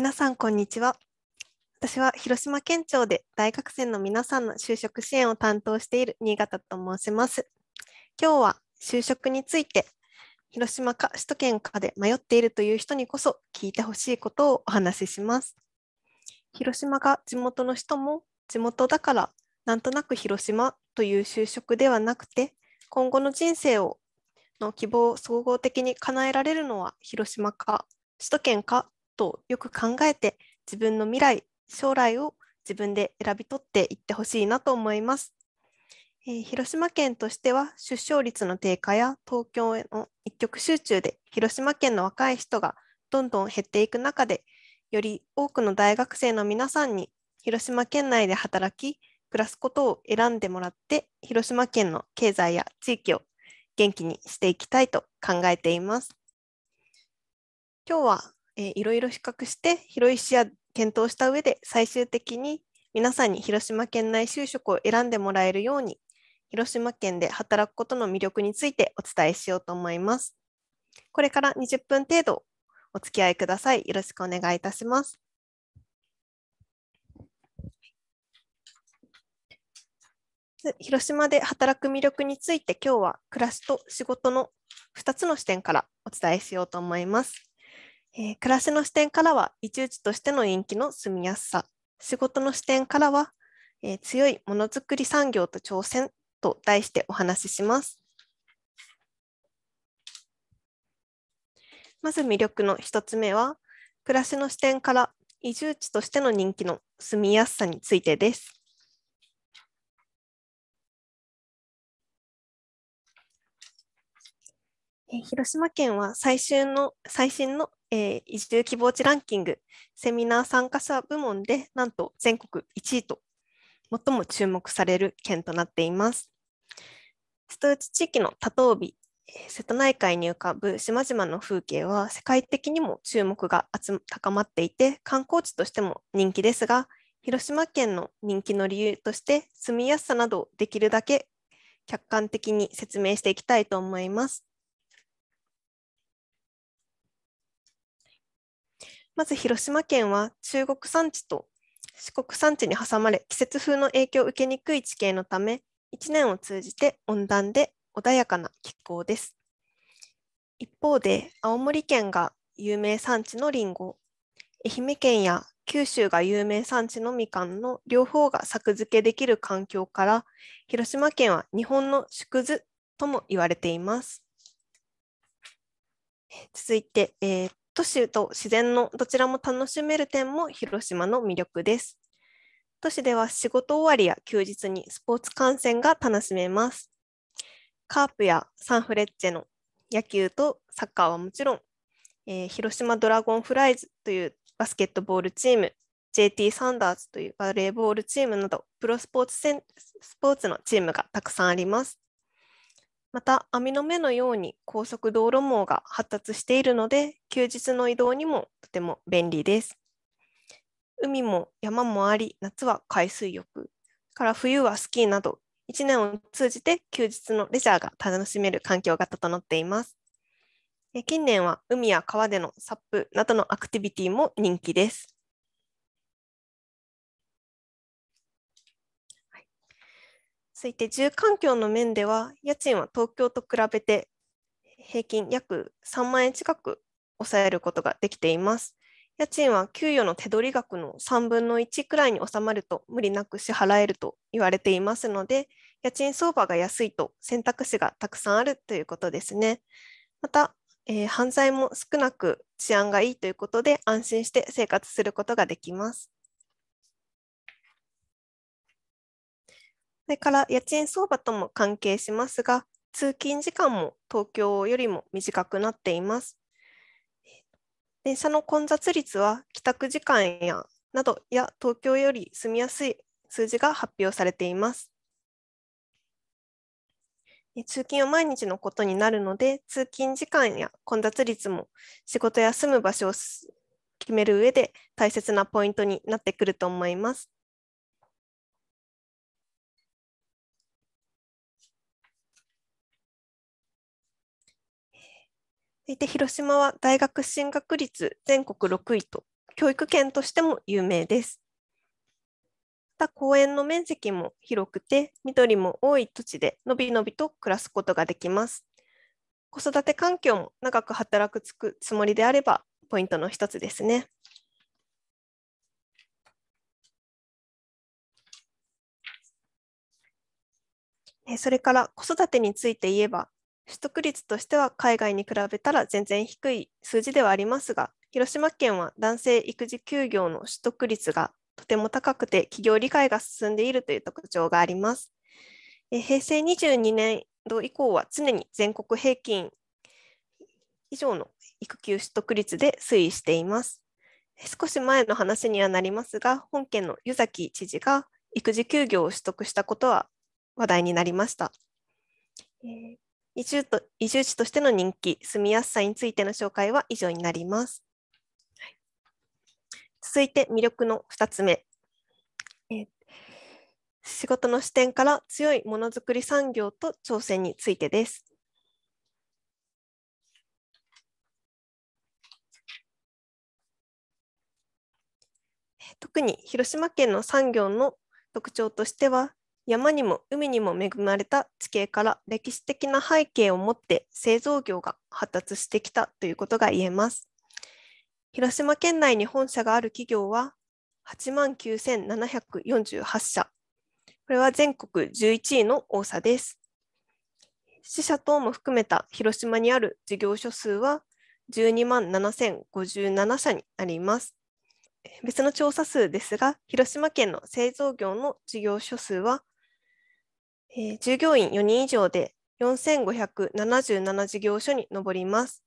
皆さんこんにちは私は広島県庁で大学生の皆さんの就職支援を担当している新潟と申します今日は就職について広島か首都圏かで迷っているという人にこそ聞いてほしいことをお話しします広島が地元の人も地元だからなんとなく広島という就職ではなくて今後の人生をの希望を総合的に叶えられるのは広島か首都圏かとよく考えて自分の未来将来を自分で選び取っていってほしいなと思います、えー、広島県としては出生率の低下や東京への一極集中で広島県の若い人がどんどん減っていく中でより多くの大学生の皆さんに広島県内で働き暮らすことを選んでもらって広島県の経済や地域を元気にしていきたいと考えています。今日はえいろいろ比較して広い視野検討した上で最終的に皆さんに広島県内就職を選んでもらえるように広島県で働くことの魅力についてお伝えしようと思います。これから20分程度お付き合いください。よろしくお願いいたします。広島で働く魅力について今日は暮らしと仕事の2つの視点からお伝えしようと思います。えー、暮らしの視点からは一住打としての人気の住みやすさ仕事の視点からは、えー、強いものづくり産業と挑戦と題してお話ししますまず魅力の1つ目は暮らしの視点から移住地としての人気の住みやすさについてです。広島県は最終の最新のえー、移住希望地ランキングセミナー参加者部門でなんと全国1位と最も注目される県となっています。瀬戸内地域の多頭美、瀬戸内海に浮かぶ島々の風景は世界的にも注目が高まっていて観光地としても人気ですが広島県の人気の理由として住みやすさなどをできるだけ客観的に説明していきたいと思います。まず広島県は中国山地と四国山地に挟まれ季節風の影響を受けにくい地形のため1年を通じて温暖で穏やかな気候です一方で青森県が有名産地のりんご愛媛県や九州が有名産地のみかんの両方が作付けできる環境から広島県は日本の縮図とも言われています続いて、えー、都市と自然のどちらも楽しめる点も広島の魅力です。都市では仕事終わりや休日にスポーツ観戦が楽しめます。カープやサンフレッチェの野球とサッカーはもちろん、えー、広島ドラゴンフライズというバスケットボールチーム、JT サンダーズというバレーボールチームなど、プロスポーツスポーツのチームがたくさんあります。また網の目のように高速道路網が発達しているので休日の移動にもとても便利です。海も山もあり夏は海水浴から冬はスキーなど1年を通じて休日のレジャーが楽しめる環境が整っています。近年は海や川でのサップなどのアクティビティも人気です。ついて住環境の面では家賃は東京と比べて平均約3万円近く抑えることができています。家賃は給与の手取り額の3分の1くらいに収まると無理なく支払えると言われていますので、家賃相場が安いと選択肢がたくさんあるということですね。また、えー、犯罪も少なく治安がいいということで安心して生活することができます。それから家賃相場とも関係しますが、通勤時間も東京よりも短くなっています。電車の混雑率は帰宅時間やなどや東京より住みやすい数字が発表されています。通勤は毎日のことになるので、通勤時間や混雑率も仕事や住む場所を決める上で大切なポイントになってくると思います。で広島は大学進学率全国6位と教育圏としても有名です。また公園の面積も広くて緑も多い土地でのびのびと暮らすことができます。子育て環境も長く働くつくつもりであればポイントの一つですね。それから子育てについて言えば取得率としては海外に比べたら全然低い数字ではありますが、広島県は男性育児休業の取得率がとても高くて企業理解が進んでいるという特徴があります。平成22年度以降は常に全国平均以上の育休取得率で推移しています。少し前の話にはなりますが、本県の湯崎知事が育児休業を取得したことは話題になりました。移住と移住地としての人気、住みやすさについての紹介は以上になります。続いて魅力の2つ目、え仕事の視点から強いものづくり産業と挑戦についてです。特に広島県の産業の特徴としては山にも海にも恵まれた地形から歴史的な背景を持って製造業が発達してきたということが言えます。広島県内に本社がある企業は8万9748社。これは全国11位の多さです。支社等も含めた広島にある事業所数は12万7057社になります。別の調査数ですが、広島県の製造業の事業所数はえー、従業員4人以上で4577事業所に上ります。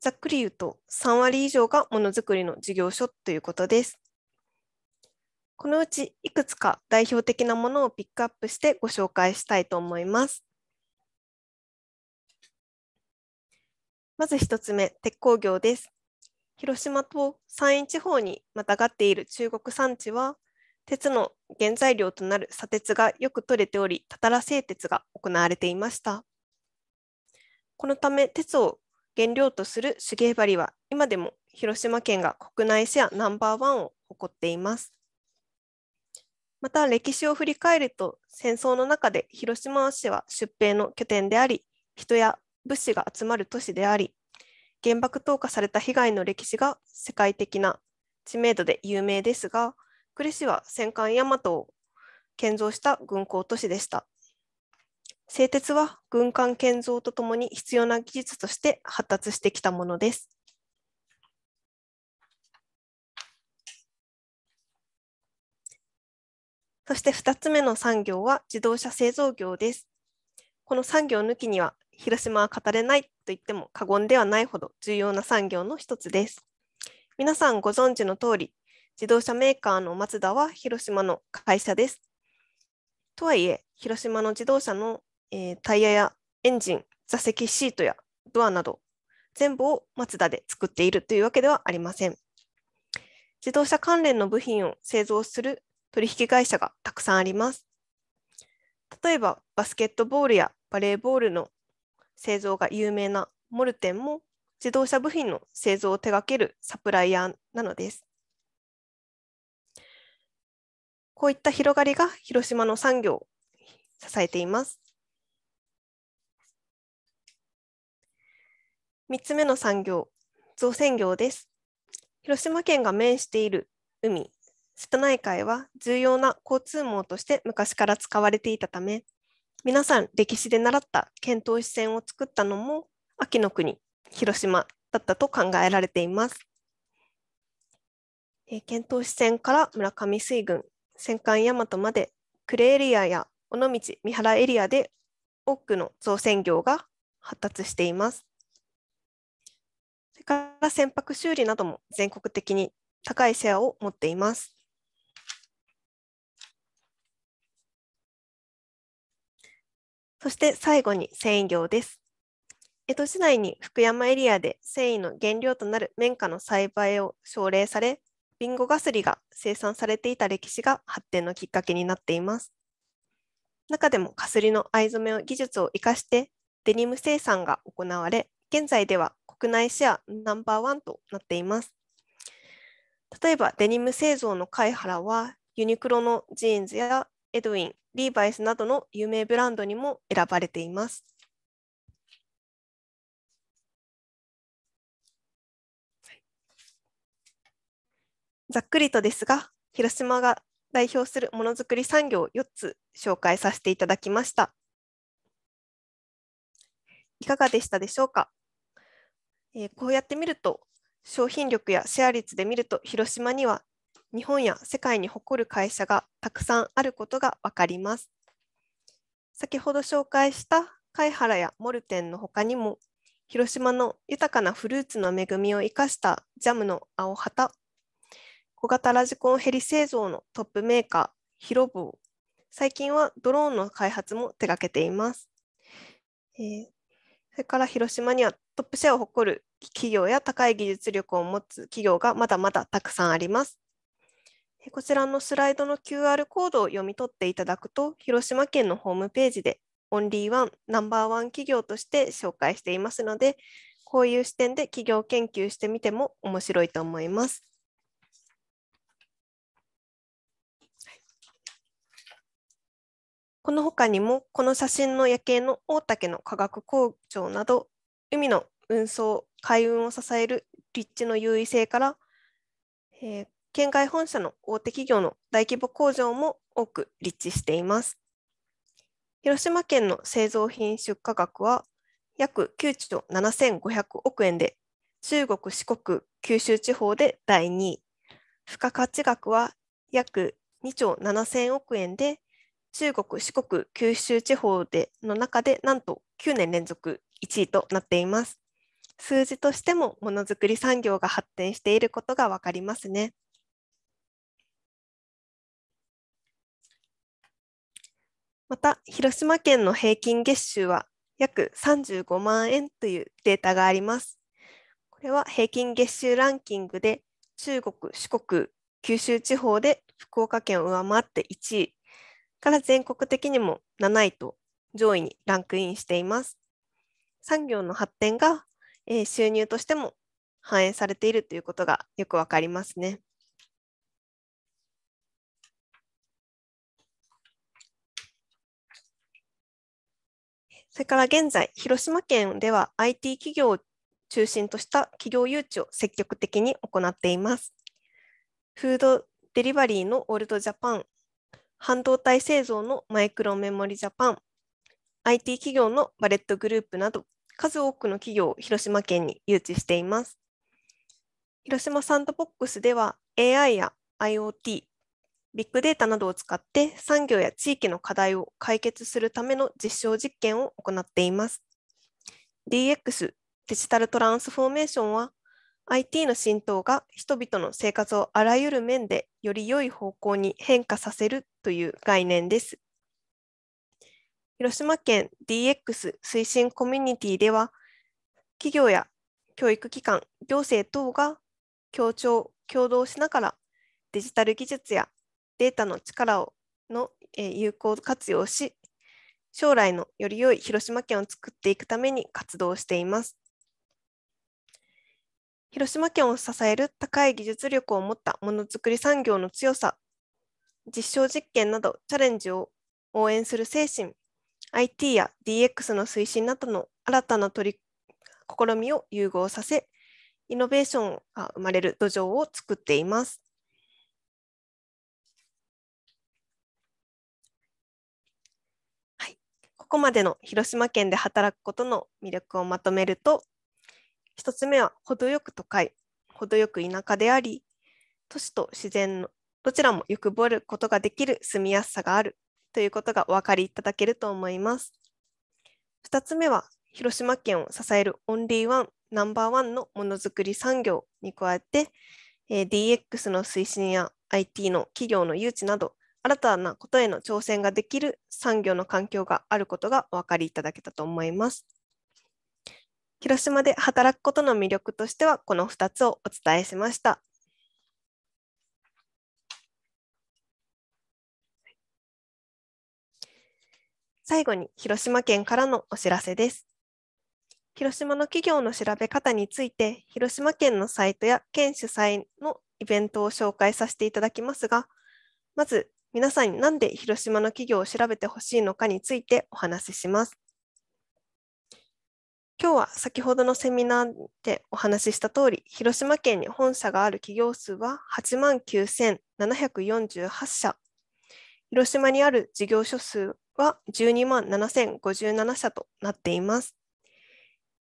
ざっくり言うと3割以上がものづくりの事業所ということです。このうちいくつか代表的なものをピックアップしてご紹介したいと思います。まず1つ目、鉄鋼業です。広島と山陰地方にまたがっている中国山地は鉄の原材料となる砂鉄がよく取れており、たたら製鉄が行われていました。このため鉄を原料とする手芸針は今でも広島県が国内シェアナンバーワンを誇っています。また歴史を振り返ると戦争の中で広島市は出兵の拠点であり人や物資が集まる都市であり原爆投下された被害の歴史が世界的な知名度で有名ですが呉市は戦艦大和を建造した軍港都市でした。製鉄は軍艦建造とともに必要な技術として発達してきたものです。そして2つ目の産業は自動車製造業です。この産業抜きには広島は語れないと言っても過言ではないほど重要な産業の一つです。皆さんご存知の通り、自動車メーカーのマツダは広島の会社です。とはいえ、広島の自動車の、えー、タイヤやエンジン、座席シートやドアなど、全部をマツダで作っているというわけではありません。自動車関連の部品を製造する取引会社がたくさんあります。例えば、バスケットボールやバレーボールの製造が有名なモルテンも自動車部品の製造を手掛けるサプライヤーなのです。こういった広がりが広島の産業を支えています。3つ目の産業、造船業です。広島県が面している海、瀬戸内海は重要な交通網として昔から使われていたため、皆さん歴史で習った遣唐使船を作ったのも秋の国、広島だったと考えられています。遣唐使船から村上水軍、戦艦大和まで呉エリアや尾道三原エリアで多くの造船業が発達しています。それから船舶修理なども全国的に高いシェアを持っています。そして最後に繊維業です。江戸時代に福山エリアで繊維の原料となる綿花の栽培を奨励され、リンゴガスリが生産されていた歴史が発展のきっかけになっています。中でもかすりの藍染めを技術を生かしてデニム生産が行われ、現在では国内シェアナンバーワンとなっています。例えばデニム製造の貝原はユニクロのジーンズやエドウィン、リーバイスなどの有名ブランドにも選ばれています。ざっくりとですが、広島が代表するものづくり産業を4つ紹介させていただきました。いかがでしたでしょうか、えー、こうやって見ると、商品力やシェア率で見ると、広島には日本や世界に誇る会社がたくさんあることが分かります。先ほど紹介した貝原やモルテンの他にも広島の豊かなフルーツの恵みを生かしたジャムの青旗小型ラジコンヘリ製造のトップメーカー、ヒロボー。最近はドローンの開発も手掛けています。えー、それから広島にはトップシェアを誇る企業や高い技術力を持つ企業がまだまだたくさんあります。こちらのスライドの QR コードを読み取っていただくと、広島県のホームページでオンリーワン、ナンバーワン企業として紹介していますので、こういう視点で企業研究してみても面白いと思います。この他にもこの写真の夜景の大竹の化学工場など海の運送海運を支える立地の優位性から、えー、県外本社の大手企業の大規模工場も多く立地しています。広島県の製造品出荷額は約9兆7500億円で、中国、四国、九州地方で第2位、付加価値額は約2兆7000億円で、中国、四国、九州地方での中でなんと9年連続1位となっています。数字としてもものづくり産業が発展していることが分かりますね。また広島県の平均月収は約35万円というデータがあります。これは平均月収ランキングで中国、四国、九州地方で福岡県を上回って1位から全国的にも7位と上位にランクインしています。産業の発展が、えー、収入としても反映されているということがよくわかりますね。それから現在、広島県では IT 企業を中心とした企業誘致を積極的に行っています。フードデリバリーのオールドジャパン半導体製造のマイクロメモリジャパン、IT 企業のバレットグループなど、数多くの企業を広島県に誘致しています。広島サンドボックスでは AI や IoT、ビッグデータなどを使って産業や地域の課題を解決するための実証実験を行っています。DX、デジタルトランスフォーメーションは IT の浸透が人々の生活をあらゆる面でより良い方向に変化させるという概念です。広島県 DX 推進コミュニティでは、企業や教育機関、行政等が協調・協働しながらデジタル技術やデータの力をの有効活用し、将来のより良い広島県を作っていくために活動しています。広島県を支える高い技術力を持ったものづくり産業の強さ、実証実験などチャレンジを応援する精神、IT や DX の推進などの新たな取り試みを融合させ、イノベーションが生まれる土壌を作っています。はい、ここまでの広島県で働くことの魅力をまとめると、1つ目は程よく都会程よく田舎であり都市と自然のどちらも欲張ることができる住みやすさがあるということがお分かりいただけると思います2つ目は広島県を支えるオンリーワンナンバーワンのものづくり産業に加えて、え DX の推進や IT の企業の誘致など新たなことへの挑戦ができる産業の環境があることがお分かりいただけたと思います。広島で働くことの魅力としてはこの2つをお伝えしました。最後に広島県からのお知らせです。広島の企業の調べ方について、広島県のサイトや県主催のイベントを紹介させていただきますが、まず皆さんに何で広島の企業を調べてほしいのかについてお話しします。今日は先ほどのセミナーでお話しした通り、広島県に本社がある企業数は8万9748社、広島にある事業所数は12万7057社となっています。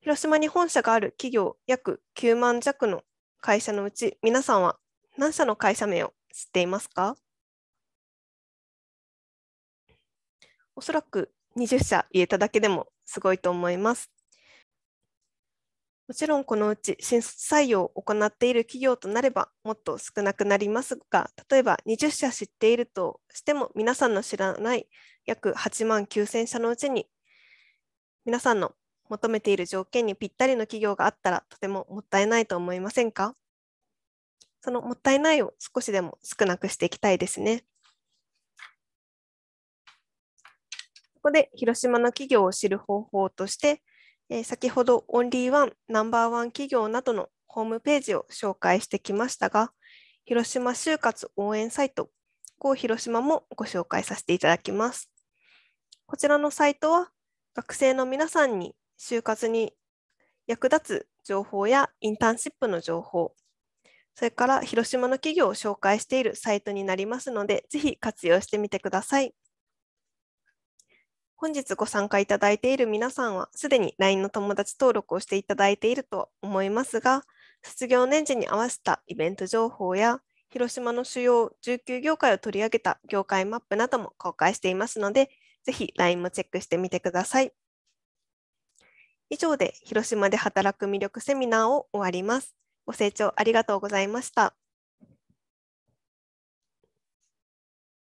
広島に本社がある企業約9万弱の会社のうち、皆さんは何社の会社名を知っていますかおそらく20社言えただけでもすごいと思います。もちろんこのうち新卒採用を行っている企業となればもっと少なくなりますが、例えば20社知っているとしても皆さんの知らない約8万9000社のうちに皆さんの求めている条件にぴったりの企業があったらとてももったいないと思いませんかそのもったいないを少しでも少なくしていきたいですね。ここで広島の企業を知る方法として、えー、先ほどオンリーワン、ナンバーワン企業などのホームページを紹介してきましたが、広島就活応援サイト、GO 広島もご紹介させていただきます。こちらのサイトは、学生の皆さんに就活に役立つ情報やインターンシップの情報、それから広島の企業を紹介しているサイトになりますので、ぜひ活用してみてください。本日ご参加いただいている皆さんは、すでに LINE の友達登録をしていただいていると思いますが、卒業年次に合わせたイベント情報や、広島の主要19業界を取り上げた業界マップなども公開していますので、ぜひ LINE もチェックしてみてください。以上で広島で働く魅力セミナーを終わります。ご清聴ありがとうございました。